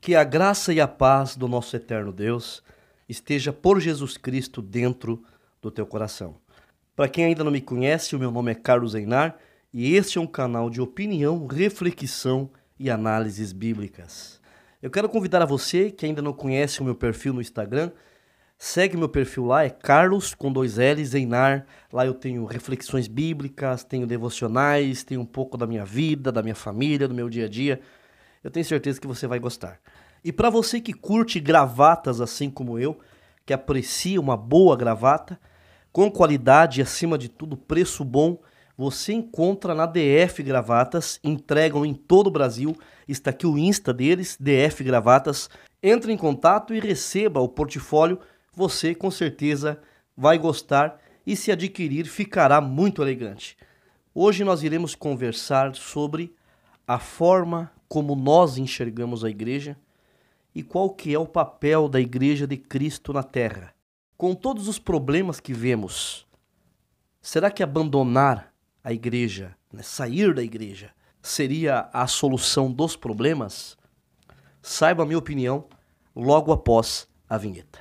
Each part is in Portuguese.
que a graça e a paz do nosso eterno Deus esteja por Jesus Cristo dentro do teu coração. Para quem ainda não me conhece, o meu nome é Carlos Einar e este é um canal de opinião, reflexão e análises bíblicas. Eu quero convidar a você que ainda não conhece o meu perfil no Instagram, segue meu perfil lá, é Carlos com dois L's Einar. Lá eu tenho reflexões bíblicas, tenho devocionais, tenho um pouco da minha vida, da minha família, do meu dia a dia eu tenho certeza que você vai gostar. E para você que curte gravatas assim como eu, que aprecia uma boa gravata, com qualidade e acima de tudo preço bom, você encontra na DF Gravatas, entregam em todo o Brasil. Está aqui o Insta deles, DF Gravatas. Entre em contato e receba o portfólio. Você com certeza vai gostar e se adquirir ficará muito elegante. Hoje nós iremos conversar sobre a forma como nós enxergamos a igreja e qual que é o papel da igreja de Cristo na terra. Com todos os problemas que vemos, será que abandonar a igreja, né, sair da igreja, seria a solução dos problemas? Saiba a minha opinião logo após a vinheta.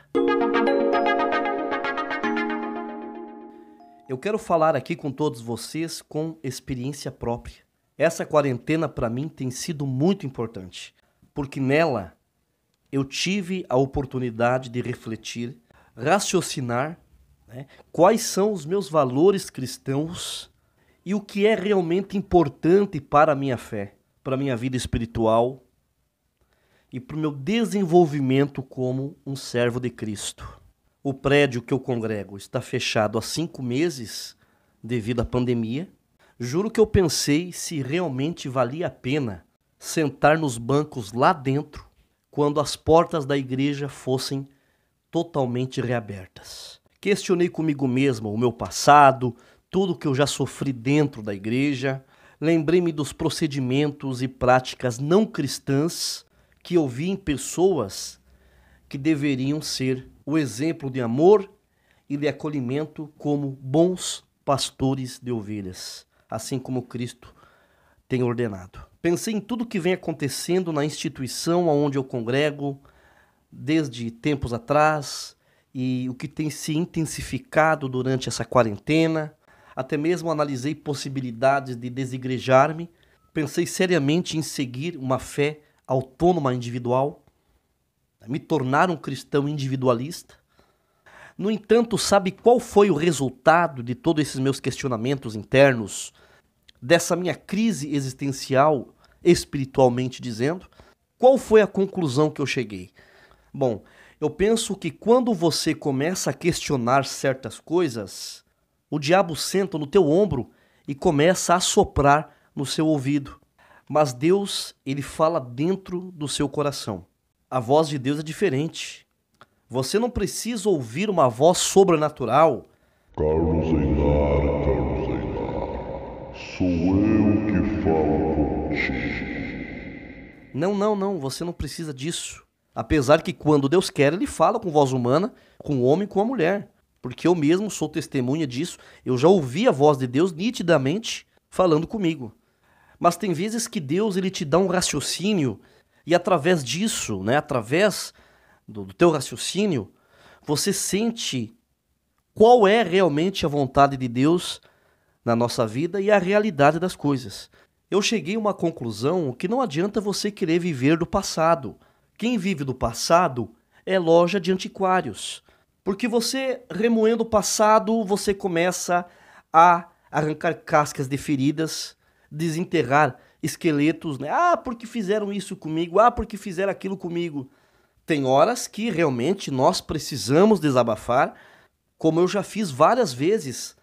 Eu quero falar aqui com todos vocês com experiência própria essa quarentena para mim tem sido muito importante, porque nela eu tive a oportunidade de refletir, raciocinar né, quais são os meus valores cristãos e o que é realmente importante para a minha fé, para a minha vida espiritual e para o meu desenvolvimento como um servo de Cristo. O prédio que eu congrego está fechado há cinco meses devido à pandemia Juro que eu pensei se realmente valia a pena sentar nos bancos lá dentro quando as portas da igreja fossem totalmente reabertas. Questionei comigo mesmo o meu passado, tudo que eu já sofri dentro da igreja, lembrei-me dos procedimentos e práticas não cristãs que eu vi em pessoas que deveriam ser o exemplo de amor e de acolhimento como bons pastores de ovelhas assim como Cristo tem ordenado. Pensei em tudo que vem acontecendo na instituição onde eu congrego desde tempos atrás e o que tem se intensificado durante essa quarentena. Até mesmo analisei possibilidades de desigrejar-me. Pensei seriamente em seguir uma fé autônoma individual, me tornar um cristão individualista no entanto, sabe qual foi o resultado de todos esses meus questionamentos internos, dessa minha crise existencial, espiritualmente dizendo? Qual foi a conclusão que eu cheguei? Bom, eu penso que quando você começa a questionar certas coisas, o diabo senta no teu ombro e começa a soprar no seu ouvido. Mas Deus, ele fala dentro do seu coração. A voz de Deus é diferente. Você não precisa ouvir uma voz sobrenatural. Carlos Einar, Carlos Einar, sou eu que falo contigo. Não, não, não, você não precisa disso. Apesar que quando Deus quer, ele fala com voz humana, com o homem, com a mulher. Porque eu mesmo sou testemunha disso, eu já ouvi a voz de Deus nitidamente falando comigo. Mas tem vezes que Deus ele te dá um raciocínio e através disso, né, através do, do teu raciocínio, você sente qual é realmente a vontade de Deus na nossa vida e a realidade das coisas. Eu cheguei a uma conclusão que não adianta você querer viver do passado. Quem vive do passado é loja de antiquários. Porque você, remoendo o passado, você começa a arrancar cascas de feridas, desenterrar esqueletos, né? Ah, porque fizeram isso comigo? Ah, porque fizeram aquilo comigo? Tem horas que realmente nós precisamos desabafar, como eu já fiz várias vezes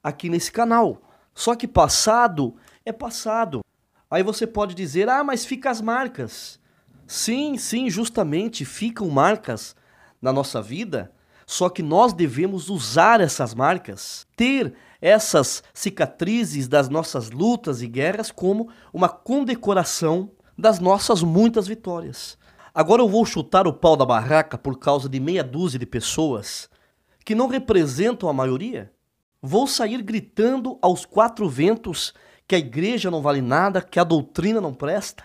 aqui nesse canal. Só que passado é passado. Aí você pode dizer: "Ah, mas fica as marcas". Sim, sim, justamente ficam marcas na nossa vida, só que nós devemos usar essas marcas, ter essas cicatrizes das nossas lutas e guerras como uma condecoração das nossas muitas vitórias. Agora eu vou chutar o pau da barraca por causa de meia dúzia de pessoas que não representam a maioria? Vou sair gritando aos quatro ventos que a igreja não vale nada, que a doutrina não presta?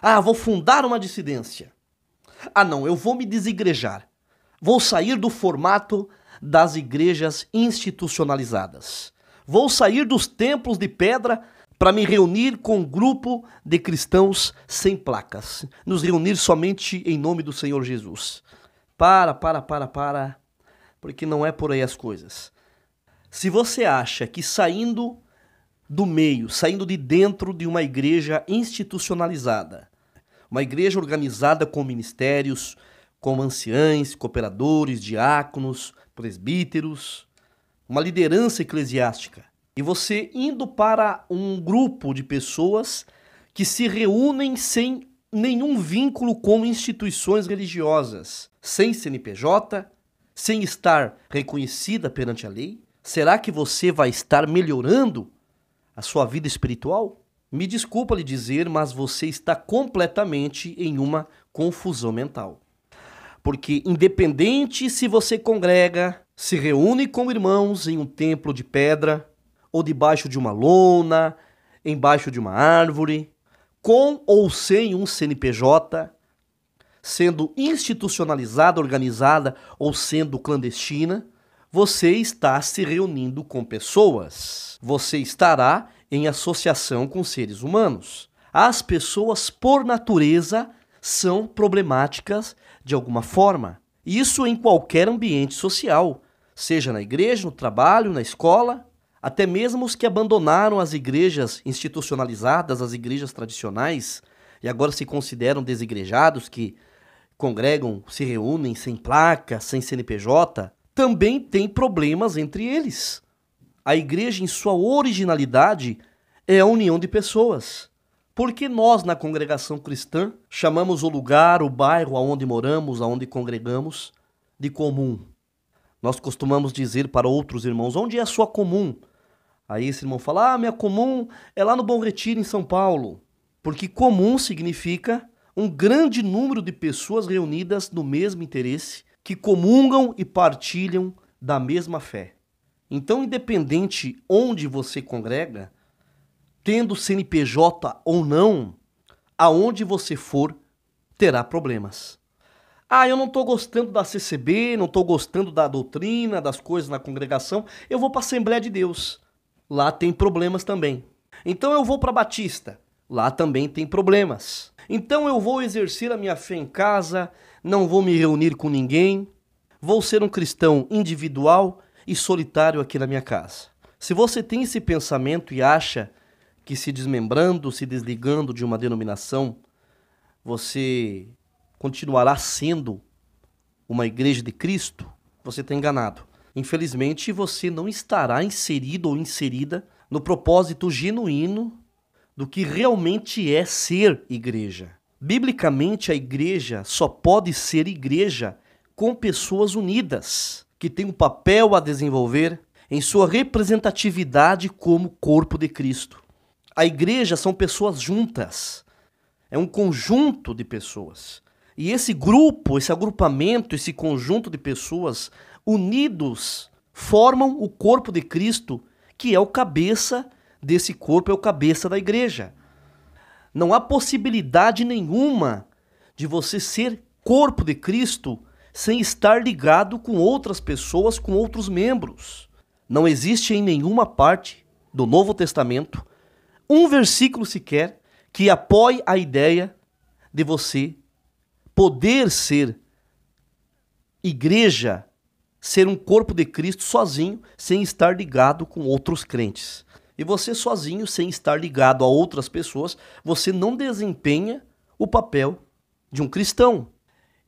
Ah, vou fundar uma dissidência. Ah, não, eu vou me desigrejar. Vou sair do formato das igrejas institucionalizadas. Vou sair dos templos de pedra para me reunir com um grupo de cristãos sem placas, nos reunir somente em nome do Senhor Jesus. Para, para, para, para, porque não é por aí as coisas. Se você acha que saindo do meio, saindo de dentro de uma igreja institucionalizada, uma igreja organizada com ministérios, com anciães, cooperadores, diáconos, presbíteros, uma liderança eclesiástica, e você indo para um grupo de pessoas que se reúnem sem nenhum vínculo com instituições religiosas, sem CNPJ, sem estar reconhecida perante a lei? Será que você vai estar melhorando a sua vida espiritual? Me desculpa lhe dizer, mas você está completamente em uma confusão mental. Porque, independente se você congrega, se reúne com irmãos em um templo de pedra, ou debaixo de uma lona, embaixo de uma árvore, com ou sem um CNPJ, sendo institucionalizada, organizada ou sendo clandestina, você está se reunindo com pessoas. Você estará em associação com seres humanos. As pessoas, por natureza, são problemáticas de alguma forma. Isso em qualquer ambiente social, seja na igreja, no trabalho, na escola. Até mesmo os que abandonaram as igrejas institucionalizadas, as igrejas tradicionais, e agora se consideram desigrejados, que congregam, se reúnem sem placa, sem CNPJ, também tem problemas entre eles. A igreja, em sua originalidade, é a união de pessoas. Porque nós, na congregação cristã, chamamos o lugar, o bairro aonde moramos, aonde congregamos, de comum. Nós costumamos dizer para outros irmãos: onde é a sua comum? Aí esse irmão fala: Ah, minha comum é lá no Bom Retiro, em São Paulo. Porque comum significa um grande número de pessoas reunidas no mesmo interesse, que comungam e partilham da mesma fé. Então, independente onde você congrega, tendo CNPJ ou não, aonde você for, terá problemas. Ah, eu não estou gostando da CCB, não estou gostando da doutrina, das coisas na congregação, eu vou para a Assembleia de Deus lá tem problemas também. Então eu vou para Batista, lá também tem problemas. Então eu vou exercer a minha fé em casa, não vou me reunir com ninguém, vou ser um cristão individual e solitário aqui na minha casa. Se você tem esse pensamento e acha que se desmembrando, se desligando de uma denominação, você continuará sendo uma igreja de Cristo, você está enganado. Infelizmente, você não estará inserido ou inserida no propósito genuíno do que realmente é ser igreja. Biblicamente, a igreja só pode ser igreja com pessoas unidas, que têm um papel a desenvolver em sua representatividade como corpo de Cristo. A igreja são pessoas juntas, é um conjunto de pessoas e esse grupo, esse agrupamento, esse conjunto de pessoas unidos formam o corpo de Cristo, que é o cabeça desse corpo, é o cabeça da igreja. Não há possibilidade nenhuma de você ser corpo de Cristo sem estar ligado com outras pessoas, com outros membros. Não existe em nenhuma parte do Novo Testamento um versículo sequer que apoie a ideia de você poder ser igreja, ser um corpo de Cristo sozinho, sem estar ligado com outros crentes. E você sozinho, sem estar ligado a outras pessoas, você não desempenha o papel de um cristão.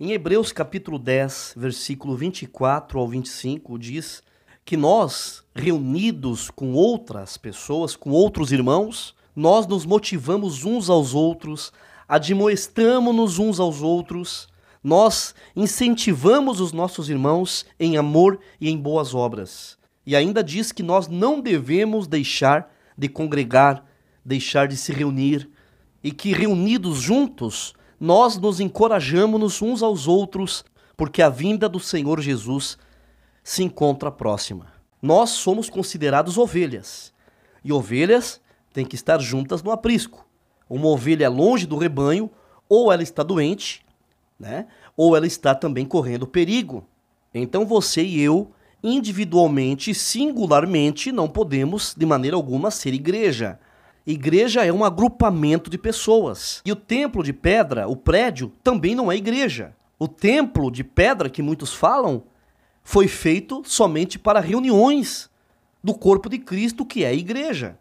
Em Hebreus capítulo 10, versículo 24 ao 25, diz que nós, reunidos com outras pessoas, com outros irmãos, nós nos motivamos uns aos outros admoestamos-nos uns aos outros, nós incentivamos os nossos irmãos em amor e em boas obras. E ainda diz que nós não devemos deixar de congregar, deixar de se reunir, e que reunidos juntos, nós nos encorajamos uns aos outros, porque a vinda do Senhor Jesus se encontra próxima. Nós somos considerados ovelhas, e ovelhas têm que estar juntas no aprisco. Uma ovelha longe do rebanho, ou ela está doente, né? Ou ela está também correndo perigo. Então você e eu, individualmente, singularmente, não podemos de maneira alguma ser igreja. Igreja é um agrupamento de pessoas. E o templo de pedra, o prédio, também não é igreja. O templo de pedra que muitos falam foi feito somente para reuniões do corpo de Cristo, que é a igreja.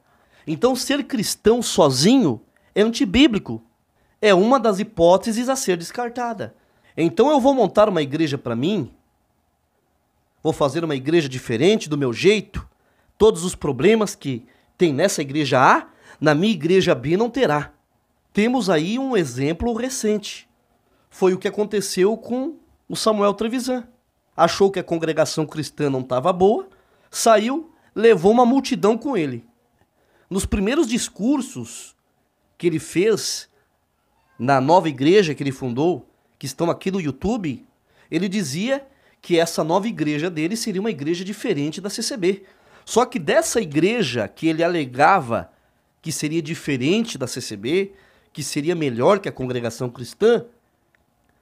Então, ser cristão sozinho é antibíblico. É uma das hipóteses a ser descartada. Então eu vou montar uma igreja para mim? Vou fazer uma igreja diferente do meu jeito? Todos os problemas que tem nessa igreja A, na minha igreja B não terá. Temos aí um exemplo recente. Foi o que aconteceu com o Samuel Trevisan. Achou que a congregação cristã não estava boa, saiu, levou uma multidão com ele. Nos primeiros discursos que ele fez na nova igreja que ele fundou, que estão aqui no YouTube, ele dizia que essa nova igreja dele seria uma igreja diferente da CCB. Só que dessa igreja que ele alegava que seria diferente da CCB, que seria melhor que a congregação cristã,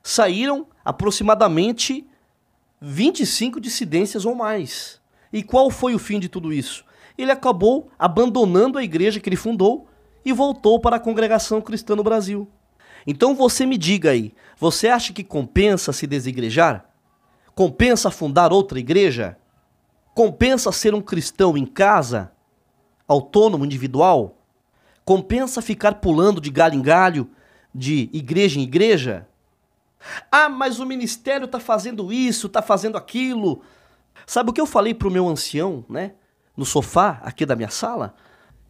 saíram aproximadamente 25 dissidências ou mais. E qual foi o fim de tudo isso? Ele acabou abandonando a igreja que ele fundou e voltou para a congregação cristã no Brasil. Então você me diga aí, você acha que compensa se desigrejar? Compensa fundar outra igreja? Compensa ser um cristão em casa? Autônomo, individual? Compensa ficar pulando de galho em galho, de igreja em igreja? Ah, mas o ministério está fazendo isso, está fazendo aquilo. Sabe o que eu falei para o meu ancião, né? No sofá aqui da minha sala?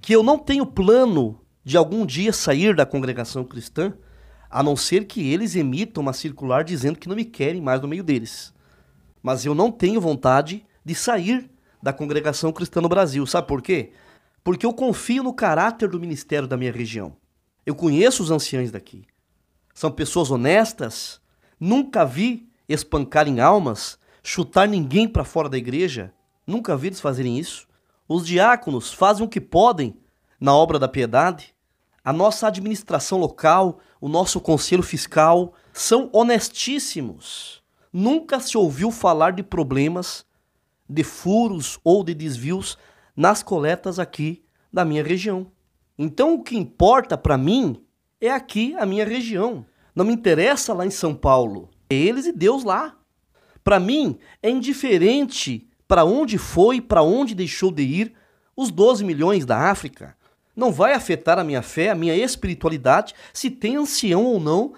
Que eu não tenho plano de algum dia sair da congregação cristã, a não ser que eles emitam uma circular dizendo que não me querem mais no meio deles. Mas eu não tenho vontade de sair da congregação cristã no Brasil. Sabe por quê? Porque eu confio no caráter do ministério da minha região. Eu conheço os anciães daqui. São pessoas honestas. Nunca vi espancarem almas, chutar ninguém para fora da igreja. Nunca vi eles fazerem isso. Os diáconos fazem o que podem na obra da piedade? A nossa administração local, o nosso conselho fiscal são honestíssimos. Nunca se ouviu falar de problemas, de furos ou de desvios nas coletas aqui da minha região. Então o que importa para mim é aqui a minha região. Não me interessa lá em São Paulo. É eles e Deus lá. Para mim é indiferente para onde foi, para onde deixou de ir os 12 milhões da África, não vai afetar a minha fé, a minha espiritualidade, se tem ancião ou não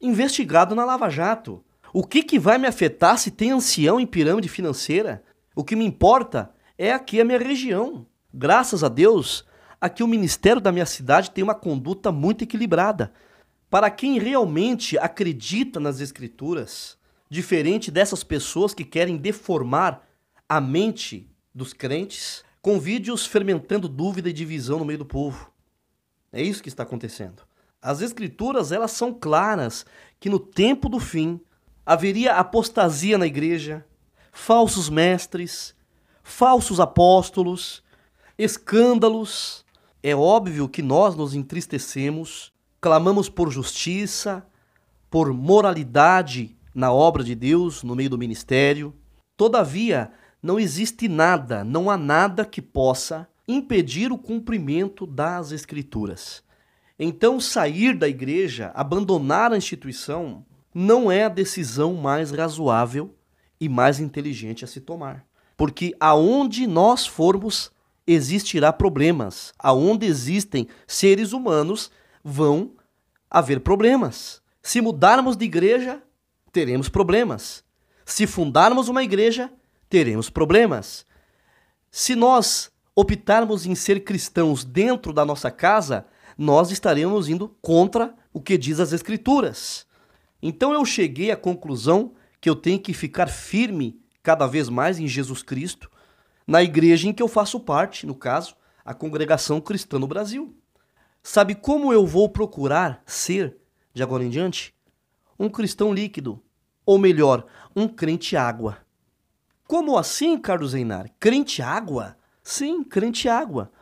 investigado na Lava Jato. O que, que vai me afetar se tem ancião em pirâmide financeira? O que me importa é aqui a minha região. Graças a Deus, aqui o ministério da minha cidade tem uma conduta muito equilibrada. Para quem realmente acredita nas escrituras, diferente dessas pessoas que querem deformar a mente dos crentes, com vídeos fermentando dúvida e divisão no meio do povo. É isso que está acontecendo. As escrituras, elas são claras que no tempo do fim haveria apostasia na igreja, falsos mestres, falsos apóstolos, escândalos. É óbvio que nós nos entristecemos, clamamos por justiça, por moralidade na obra de Deus, no meio do ministério. Todavia, não existe nada, não há nada que possa impedir o cumprimento das Escrituras. Então, sair da igreja, abandonar a instituição, não é a decisão mais razoável e mais inteligente a se tomar. Porque aonde nós formos, existirá problemas. Aonde existem seres humanos, vão haver problemas. Se mudarmos de igreja, teremos problemas. Se fundarmos uma igreja, teremos problemas. Se nós optarmos em ser cristãos dentro da nossa casa, nós estaremos indo contra o que diz as Escrituras. Então eu cheguei à conclusão que eu tenho que ficar firme cada vez mais em Jesus Cristo, na igreja em que eu faço parte, no caso, a Congregação Cristã no Brasil. Sabe como eu vou procurar ser, de agora em diante? Um cristão líquido, ou melhor, um crente água. Como assim, Carlos Einar? Crente é água? Sim, crente é água.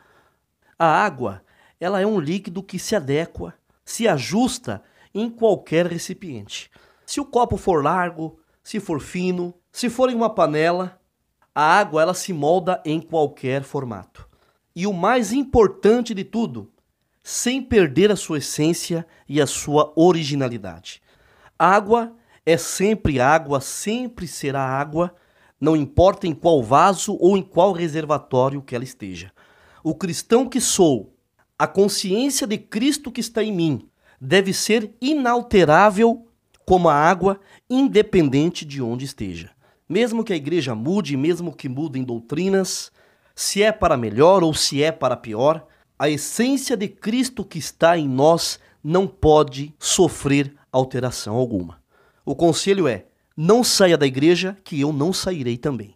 A água, ela é um líquido que se adequa, se ajusta em qualquer recipiente. Se o copo for largo, se for fino, se for em uma panela, a água ela se molda em qualquer formato. E o mais importante de tudo, sem perder a sua essência e a sua originalidade. Água é sempre água, sempre será água, não importa em qual vaso ou em qual reservatório que ela esteja. O cristão que sou, a consciência de Cristo que está em mim, deve ser inalterável como a água, independente de onde esteja. Mesmo que a igreja mude, mesmo que mudem doutrinas, se é para melhor ou se é para pior, a essência de Cristo que está em nós não pode sofrer alteração alguma. O conselho é: não saia da igreja, que eu não sairei também.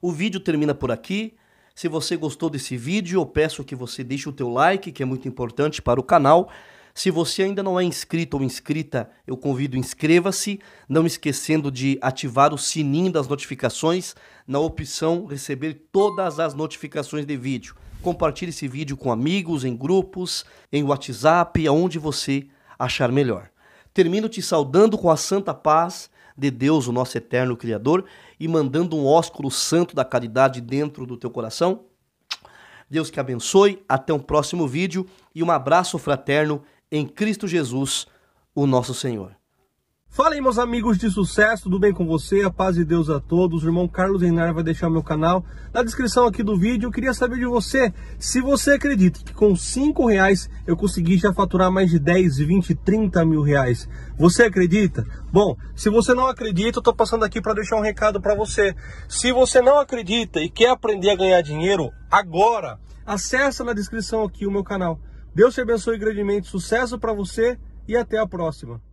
O vídeo termina por aqui. Se você gostou desse vídeo, eu peço que você deixe o teu like, que é muito importante para o canal. Se você ainda não é inscrito ou inscrita, eu convido inscreva-se, não esquecendo de ativar o sininho das notificações na opção receber todas as notificações de vídeo. Compartilhe esse vídeo com amigos, em grupos, em WhatsApp, aonde você achar melhor. Termino te saudando com a santa paz de Deus, o nosso eterno Criador, e mandando um ósculo santo da caridade dentro do teu coração. Deus que abençoe, até um próximo vídeo e um abraço fraterno em Cristo Jesus, o nosso Senhor. Fala aí, meus amigos de sucesso, tudo bem com você? A paz de Deus a todos. O irmão Carlos Reinar vai deixar o meu canal na descrição aqui do vídeo. Eu queria saber de você se você acredita que com cinco reais eu consegui já faturar mais de 10, 20, 30 mil reais. Você acredita? Bom, se você não acredita, eu estou passando aqui para deixar um recado para você. Se você não acredita e quer aprender a ganhar dinheiro agora, acessa na descrição aqui o meu canal. Deus te abençoe grandemente, sucesso para você e até a próxima.